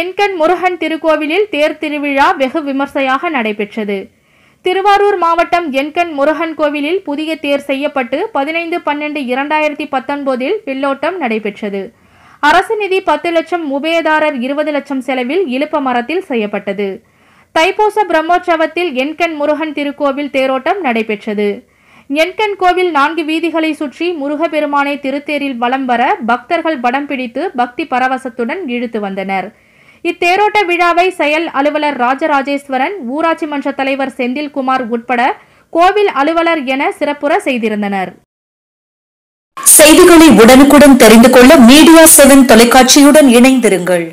என்கண் முருகன் திருக்கோவிலில் தேர் திருவிழா வெகு விமர்சையாக நடைபெற்றது திருவாரூர் மாவட்டம் என்கண் முருகன் கோவிலில் புதிய தேர் செய்யப்பட்டு பதினைந்து பன்னெண்டு இரண்டாயிரத்தி பத்தொன்பதில் வில்லோட்டம் நடைபெற்றது அரசு நிதி பத்து லட்சம் உபயதாரர் இருபது லட்சம் செலவில் இழுப்ப மரத்தில் செய்யப்பட்டது தைப்பூச பிரம்மோற்சவத்தில் என்கண் முருகன் திருக்கோவில் தேரோட்டம் நடைபெற்றது என்கண் கோவில் நான்கு வீதிகளை சுற்றி முருகப்பெருமானை திருத்தேரில் வலம் வர பக்தர்கள் படம் பிடித்து பக்தி பரவசத்துடன் இழுத்து வந்தனர் இத்தேரோட்ட விழாவை செயல் அலுவலர் ராஜராஜேஸ்வரன் ஊராட்சி மன்ற தலைவர் செந்தில்குமார் உட்பட கோவில் அலுவலர் என சிறப்புற செய்திருந்தனர் செய்திகளை உடனுக்குடன் தெரிந்து கொள்ள மீடியா செவன் தொலைக்காட்சியுடன் இணைந்திருங்கள்